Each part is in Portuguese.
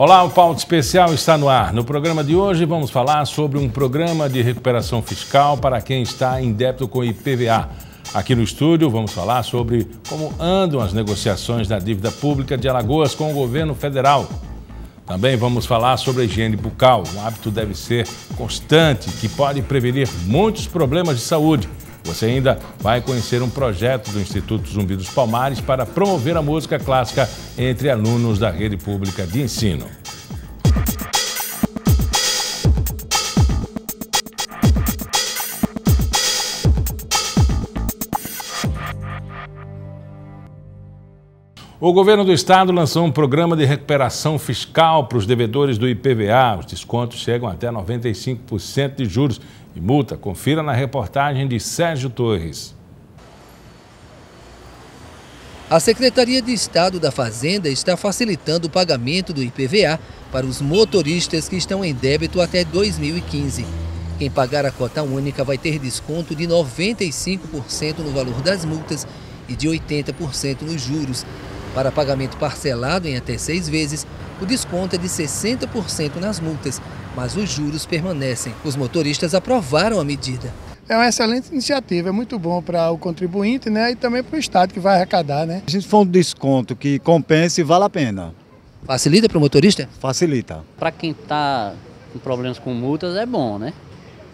Olá, o Pauta Especial está no ar. No programa de hoje vamos falar sobre um programa de recuperação fiscal para quem está em débito com IPVA. Aqui no estúdio vamos falar sobre como andam as negociações da dívida pública de Alagoas com o governo federal. Também vamos falar sobre a higiene bucal. Um hábito deve ser constante que pode prevenir muitos problemas de saúde. Você ainda vai conhecer um projeto do Instituto Zumbi dos Palmares para promover a música clássica entre alunos da rede pública de ensino. O governo do estado lançou um programa de recuperação fiscal para os devedores do IPVA. Os descontos chegam até 95% de juros e multa. Confira na reportagem de Sérgio Torres. A Secretaria de Estado da Fazenda está facilitando o pagamento do IPVA para os motoristas que estão em débito até 2015. Quem pagar a cota única vai ter desconto de 95% no valor das multas e de 80% nos juros. Para pagamento parcelado em até seis vezes, o desconto é de 60% nas multas, mas os juros permanecem. Os motoristas aprovaram a medida. É uma excelente iniciativa, é muito bom para o contribuinte né, e também para o Estado que vai arrecadar. Né? A gente for um desconto que compense e vale a pena. Facilita para o motorista? Facilita. Para quem está com problemas com multas é bom, né?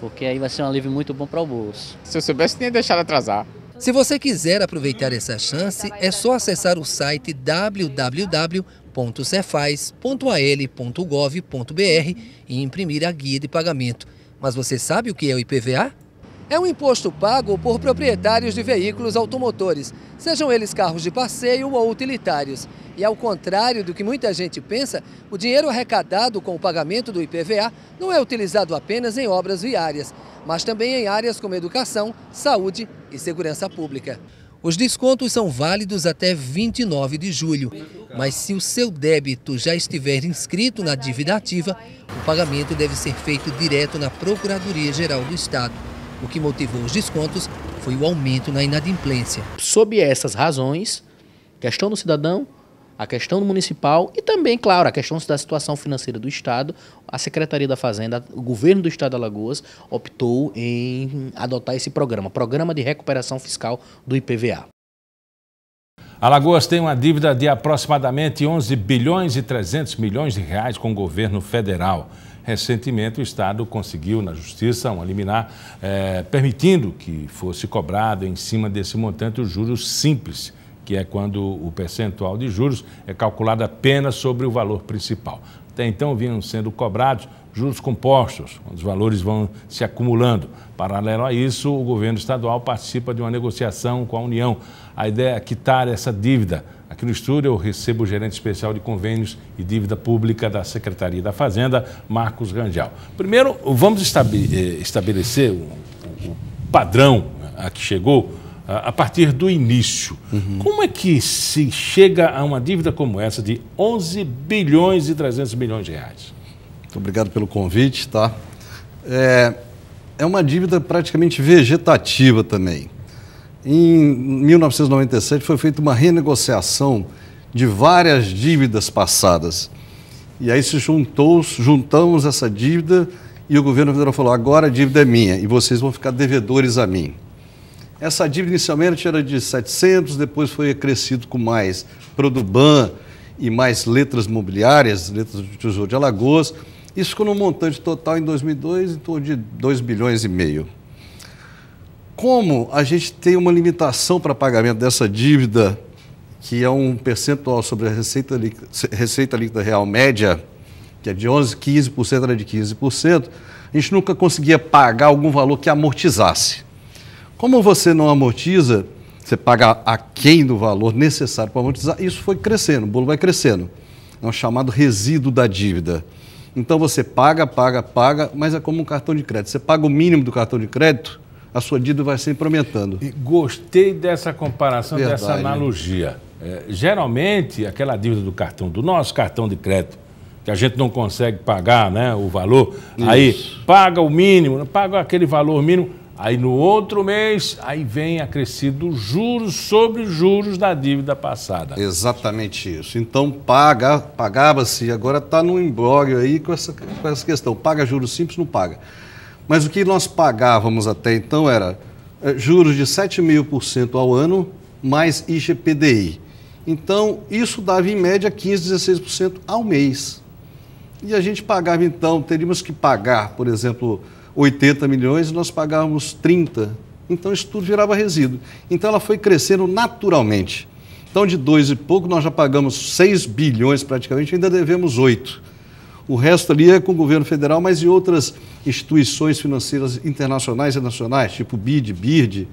Porque aí vai ser um alívio muito bom para o bolso. Se eu soubesse, tinha deixado atrasar. Se você quiser aproveitar essa chance, é só acessar o site www www.cefaz.al.gov.br e imprimir a guia de pagamento. Mas você sabe o que é o IPVA? É um imposto pago por proprietários de veículos automotores, sejam eles carros de passeio ou utilitários. E ao contrário do que muita gente pensa, o dinheiro arrecadado com o pagamento do IPVA não é utilizado apenas em obras viárias, mas também em áreas como educação, saúde e segurança pública. Os descontos são válidos até 29 de julho, mas se o seu débito já estiver inscrito na dívida ativa, o pagamento deve ser feito direto na Procuradoria Geral do Estado. O que motivou os descontos foi o aumento na inadimplência. Sob essas razões, questão do cidadão, a questão do municipal e também, claro, a questão da situação financeira do Estado. A Secretaria da Fazenda, o governo do Estado de Alagoas, optou em adotar esse programa, Programa de Recuperação Fiscal do IPVA. Alagoas tem uma dívida de aproximadamente 11 bilhões e 300 milhões de reais com o governo federal. Recentemente, o Estado conseguiu na Justiça um liminar é, permitindo que fosse cobrado em cima desse montante os juros simples que é quando o percentual de juros é calculado apenas sobre o valor principal. Até então vinham sendo cobrados juros compostos, os valores vão se acumulando. Paralelo a isso, o governo estadual participa de uma negociação com a União. A ideia é quitar essa dívida. Aqui no estúdio eu recebo o gerente especial de convênios e dívida pública da Secretaria da Fazenda, Marcos Rangel. Primeiro, vamos eh, estabelecer o padrão né, a que chegou a partir do início. Uhum. Como é que se chega a uma dívida como essa de 11 bilhões e 300 milhões de reais? Muito obrigado pelo convite, tá? É, é uma dívida praticamente vegetativa também. Em 1997 foi feita uma renegociação de várias dívidas passadas. E aí se juntou, juntamos essa dívida e o governo federal falou: agora a dívida é minha e vocês vão ficar devedores a mim. Essa dívida inicialmente era de 700, depois foi acrescido com mais Produban e mais letras mobiliárias, letras do Tesouro de Alagoas. Isso ficou um montante total em 2002 em torno de 2 bilhões e meio. Como a gente tem uma limitação para pagamento dessa dívida, que é um percentual sobre a receita, receita líquida real média, que é de 11, 15%, era de 15%, a gente nunca conseguia pagar algum valor que amortizasse. Como você não amortiza, você paga aquém do valor necessário para amortizar, isso foi crescendo, o bolo vai crescendo. É um chamado resíduo da dívida. Então você paga, paga, paga, mas é como um cartão de crédito. Você paga o mínimo do cartão de crédito, a sua dívida vai sempre aumentando. E gostei dessa comparação, Verdade, dessa né? analogia. É, geralmente, aquela dívida do cartão, do nosso cartão de crédito, que a gente não consegue pagar né, o valor, Isso. aí paga o mínimo, paga aquele valor mínimo, Aí no outro mês, aí vem acrescido juros sobre juros da dívida passada. Exatamente isso. Então paga, pagava-se, agora está no imbróglio aí com essa, com essa questão. Paga juros simples, não paga. Mas o que nós pagávamos até então era eh, juros de 7,5% por cento ao ano, mais IGPDI. Então, isso dava em média 15, 16% ao mês. E a gente pagava então, teríamos que pagar, por exemplo, 80 milhões e nós pagávamos 30. Então isso tudo virava resíduo. Então ela foi crescendo naturalmente. Então de dois e pouco nós já pagamos 6 bilhões praticamente, ainda devemos 8. O resto ali é com o governo federal, mas e outras instituições financeiras internacionais e nacionais, tipo BID, BIRD,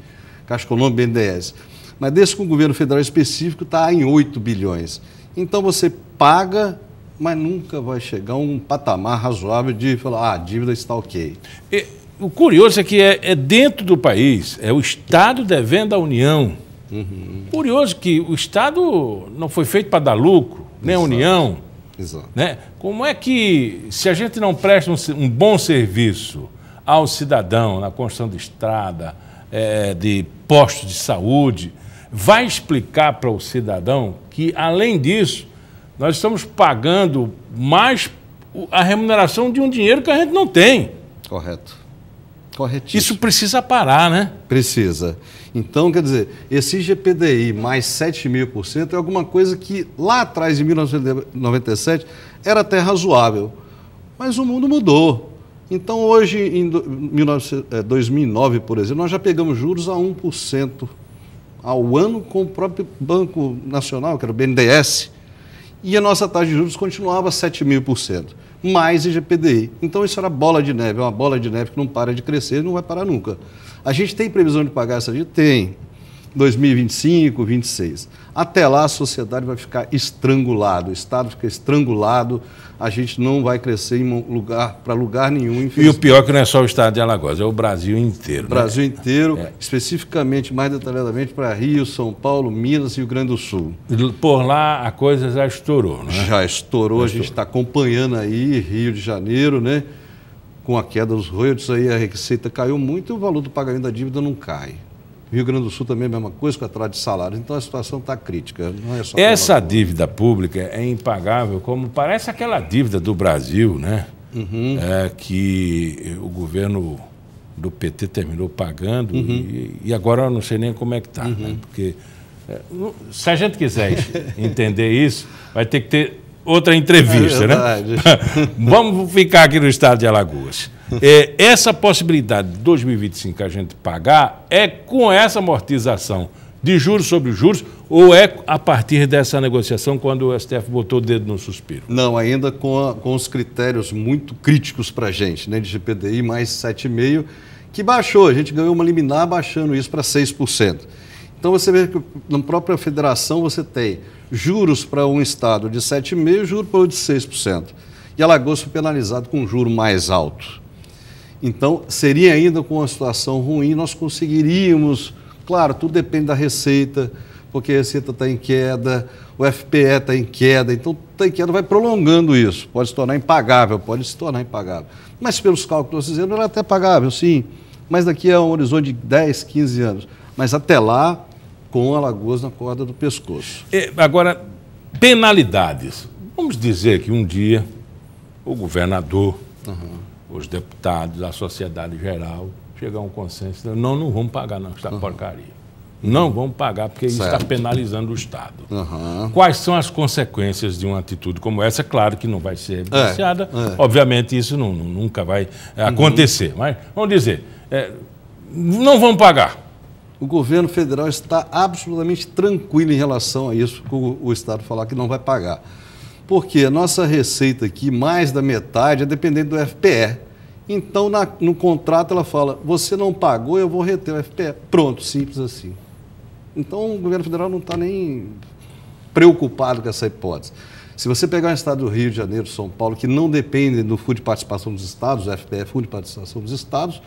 Caixa Colômbia, BNDES. Mas desse com o governo federal específico está em 8 bilhões. Então você paga mas nunca vai chegar a um patamar razoável de falar, ah, a dívida está ok. E, o curioso é que é, é, dentro do país, é o Estado devendo à União. Uhum. Curioso que o Estado não foi feito para dar lucro, nem Exato. a União. Exato. Né? Como é que, se a gente não presta um, um bom serviço ao cidadão na construção de estrada, é, de postos de saúde, vai explicar para o cidadão que, além disso, nós estamos pagando mais a remuneração de um dinheiro que a gente não tem. Correto. Corretíssimo. Isso precisa parar, né? Precisa. Então, quer dizer, esse GPDI mais 7,5% é alguma coisa que lá atrás, em 1997, era até razoável. Mas o mundo mudou. Então, hoje, em 2009, é, por exemplo, nós já pegamos juros a 1% ao ano com o próprio Banco Nacional, que era o BNDES e a nossa taxa de juros continuava 7 mil por cento, mais IGPDI. Então isso era bola de neve, é uma bola de neve que não para de crescer e não vai parar nunca. A gente tem previsão de pagar essa dívida? Tem. 2025, 26. Até lá a sociedade vai ficar estrangulada, o Estado fica estrangulado, a gente não vai crescer em lugar para lugar nenhum. E o pior é que não é só o Estado de Alagoas, é o Brasil inteiro. Né? Brasil né? inteiro, é. especificamente, mais detalhadamente, para Rio, São Paulo, Minas e Rio Grande do Sul. Por lá a coisa já estourou, né? Já estourou, já a gente está tá acompanhando aí Rio de Janeiro, né? Com a queda dos royalties aí, a receita caiu muito e o valor do pagamento da dívida não cai. Rio Grande do Sul também é a mesma coisa, com atraso de salário. Então a situação está crítica. Não é só Essa dívida pública é impagável, como parece aquela dívida do Brasil, né? Uhum. É, que o governo do PT terminou pagando uhum. e, e, agora eu não sei nem como é que está, né? uhum. né? Porque é, se a gente quiser entender isso, vai ter que ter outra entrevista, né? é né? Vamos ficar aqui no estado de Alagoas é, essa possibilidade de 2025 a gente pagar é com essa amortização de juros sobre juros ou é a partir dessa negociação quando o STF botou o dedo no suspiro? Não, ainda com, a, com os critérios muito críticos para a gente, né, de GPDI mais 7,5%, que baixou, a gente ganhou uma liminar baixando isso para 6%. Então você vê que na própria federação você tem juros para um estado de 7,5%, juros para o de 6%. E Alagoas foi penalizado com um juro mais alto. Então, seria ainda com uma situação ruim, nós conseguiríamos. Claro, tudo depende da receita, porque a receita está em queda, o FPE está em queda, então está em queda, vai prolongando isso. Pode se tornar impagável, pode se tornar impagável. Mas pelos cálculos que nós fizemos, ela é até pagável, sim. Mas daqui a um horizonte de 10, 15 anos. Mas até lá, com Alagoas na corda do pescoço. É, agora, penalidades. Vamos dizer que um dia o governador. Uhum os deputados, a sociedade geral, chegar a um consenso. Não, não vamos pagar não, está uhum. porcaria. Não uhum. vamos pagar, porque certo. isso está penalizando o Estado. Uhum. Quais são as consequências de uma atitude como essa? É claro que não vai ser evidenciada. É, é. Obviamente, isso não, nunca vai uhum. acontecer. Uhum. Mas, vamos dizer, é, não vamos pagar. O governo federal está absolutamente tranquilo em relação a isso, com o Estado falar que não vai pagar porque a nossa receita aqui, mais da metade, é dependente do FPE. Então, na, no contrato, ela fala: você não pagou, eu vou reter o FPE. Pronto, simples assim. Então, o governo federal não está nem preocupado com essa hipótese. Se você pegar um estado do Rio de Janeiro, São Paulo, que não depende do Fundo de Participação dos Estados, o FPE, Fundo de Participação dos Estados,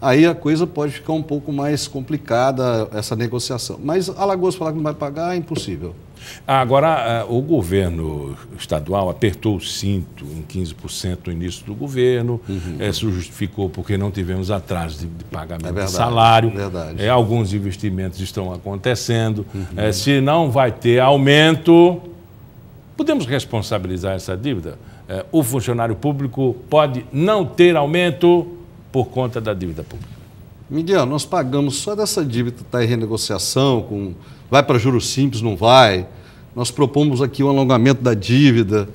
aí a coisa pode ficar um pouco mais complicada, essa negociação. Mas Alagoas falar que não vai pagar é impossível. Agora, eh, o governo estadual apertou o cinto em 15% no início do governo, uhum. Eh, justificou porque não tivemos atraso de, de pagamento é verdade, de salário, verdade. É, alguns investimentos estão acontecendo. Uhum. É, se não vai ter aumento, podemos responsabilizar essa dívida? o funcionário público pode não ter aumento por conta da dívida pública. Miguel, nós pagamos só dessa dívida que está em renegociação, com, vai para juros simples, não vai. Nós propomos aqui o um alongamento da dívida,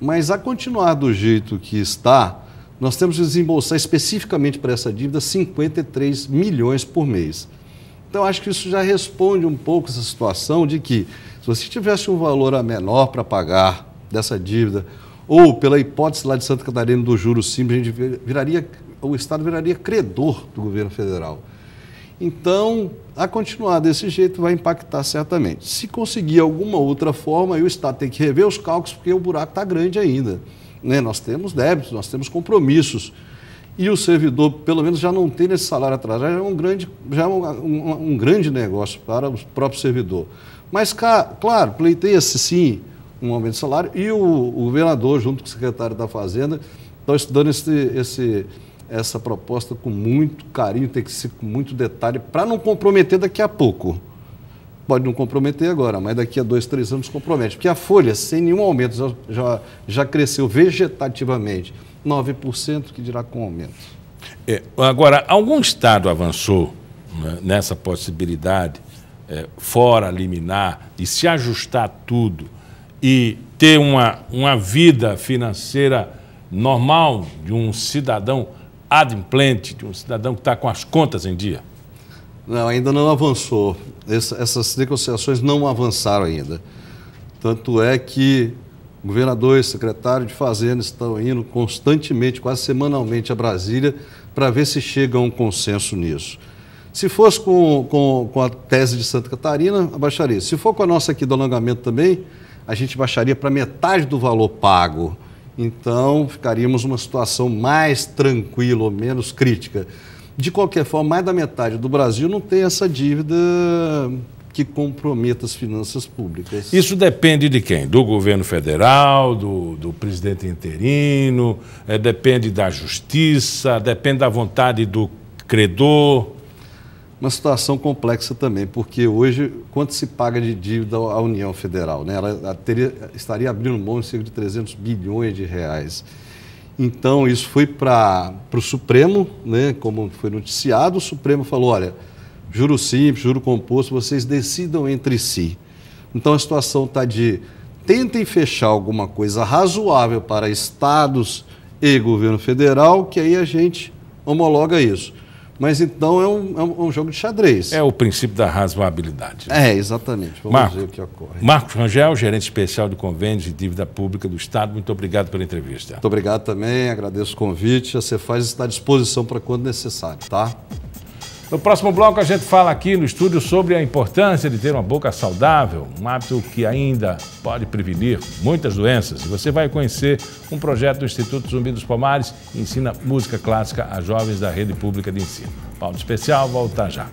mas a continuar do jeito que está, nós temos que desembolsar especificamente para essa dívida 53 milhões por mês. Então, acho que isso já responde um pouco essa situação de que, se você tivesse um valor a menor para pagar dessa dívida, ou pela hipótese lá de Santa Catarina do juros simples, a gente viraria o Estado viraria credor do governo federal. Então, a continuar desse jeito vai impactar certamente. Se conseguir alguma outra forma, o Estado tem que rever os cálculos, porque o buraco está grande ainda. Né? Nós temos débitos, nós temos compromissos. E o servidor, pelo menos, já não tem esse salário atrasado, já é um grande, já é um, um, um grande negócio para o próprio servidor. Mas, claro, pleiteia-se sim um aumento de salário e o, o governador, junto com o secretário da Fazenda, estão estudando esse, esse essa proposta com muito carinho, tem que ser com muito detalhe, para não comprometer daqui a pouco. Pode não comprometer agora, mas daqui a dois, três anos compromete. Porque a folha, sem nenhum aumento, já, já, cresceu vegetativamente. 9% que dirá com aumento. É, agora, algum Estado avançou né, nessa possibilidade, é, fora liminar, de se ajustar a tudo e ter uma, uma vida financeira normal de um cidadão adimplente, de um cidadão que está com as contas em dia? Não, ainda não avançou. essas negociações não avançaram ainda. Tanto é que governadores, secretários de Fazenda estão indo constantemente, quase semanalmente, a Brasília para ver se chega a um consenso nisso. Se fosse com, com, com a tese de Santa Catarina, abaixaria. Se for com a nossa aqui do alongamento também, a gente baixaria para metade do valor pago então, ficaríamos numa situação mais tranquila ou menos crítica. De qualquer forma, mais da metade do Brasil não tem essa dívida que comprometa as finanças públicas. Isso depende de quem? Do governo federal, do, do presidente interino, é, depende da justiça, depende da vontade do credor uma situação complexa também, porque hoje quanto se paga de dívida à União Federal? Né? Ela teria, estaria abrindo mão de cerca de 300 bilhões de reais. Então, isso foi para o Supremo, né? como foi noticiado, o Supremo falou, olha, juro simples, juro composto, vocês decidam entre si. Então, a situação está de tentem fechar alguma coisa razoável para estados e governo federal, que aí a gente homologa isso. Mas então é, é um, é um, jogo de xadrez. É o princípio da razoabilidade. Né? É, exatamente. Vamos Marco, ver o que ocorre. Marcos Rangel, gerente especial de convênios e dívida pública do Estado, muito obrigado pela entrevista. Muito obrigado também, agradeço o convite. A Cefaz está à disposição para quando necessário, tá? No próximo bloco, a gente fala aqui no estúdio sobre a importância de ter uma boca saudável, um hábito que ainda pode prevenir muitas doenças. E você vai conhecer um projeto do Instituto Zumbi dos Palmares que ensina música clássica a jovens da rede pública de ensino. Paulo Especial volta já.